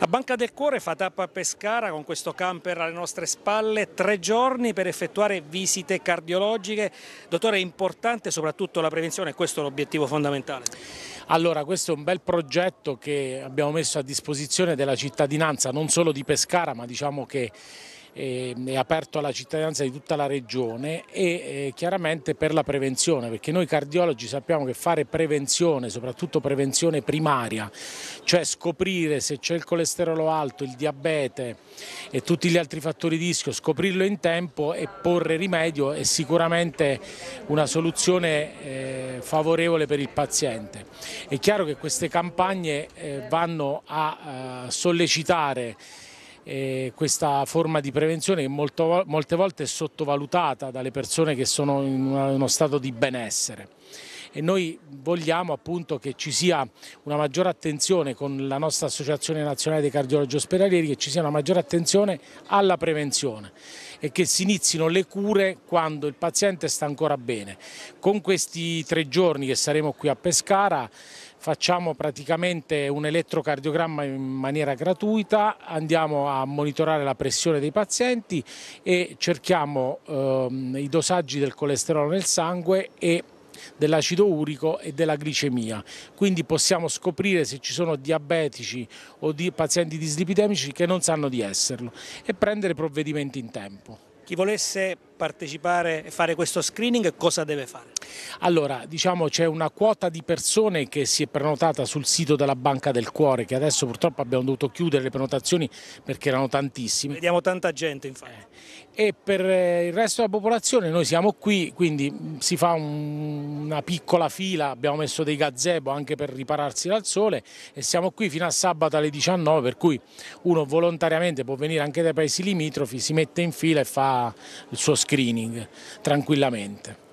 La Banca del Cuore fa tappa a Pescara con questo camper alle nostre spalle, tre giorni per effettuare visite cardiologiche. Dottore, è importante soprattutto la prevenzione, questo è l'obiettivo fondamentale. Allora, questo è un bel progetto che abbiamo messo a disposizione della cittadinanza, non solo di Pescara, ma diciamo che Ehm, è aperto alla cittadinanza di tutta la regione e eh, chiaramente per la prevenzione, perché noi cardiologi sappiamo che fare prevenzione, soprattutto prevenzione primaria, cioè scoprire se c'è il colesterolo alto, il diabete e tutti gli altri fattori di rischio, scoprirlo in tempo e porre rimedio è sicuramente una soluzione eh, favorevole per il paziente. È chiaro che queste campagne eh, vanno a sollecitare eh, questa forma di prevenzione che molto, molte volte è sottovalutata dalle persone che sono in uno stato di benessere e noi vogliamo appunto che ci sia una maggiore attenzione con la nostra Associazione Nazionale dei Cardiologi Ospedalieri, che ci sia una maggiore attenzione alla prevenzione e che si inizino le cure quando il paziente sta ancora bene. Con questi tre giorni che saremo qui a Pescara facciamo praticamente un elettrocardiogramma in maniera gratuita, andiamo a monitorare la pressione dei pazienti e cerchiamo ehm, i dosaggi del colesterolo nel sangue e dell'acido urico e della glicemia. Quindi possiamo scoprire se ci sono diabetici o di pazienti dislipidemici che non sanno di esserlo e prendere provvedimenti in tempo. Chi volesse partecipare e fare questo screening cosa deve fare? Allora, diciamo c'è una quota di persone che si è prenotata sul sito della Banca del Cuore, che adesso purtroppo abbiamo dovuto chiudere le prenotazioni perché erano tantissime. Vediamo tanta gente infatti. Eh, e per eh, il resto della popolazione noi siamo qui, quindi mm, si fa un, una piccola fila, abbiamo messo dei gazebo anche per ripararsi dal sole e siamo qui fino a sabato alle 19, per cui uno volontariamente può venire anche dai paesi limitrofi, si mette in fila e fa il suo screening screening tranquillamente.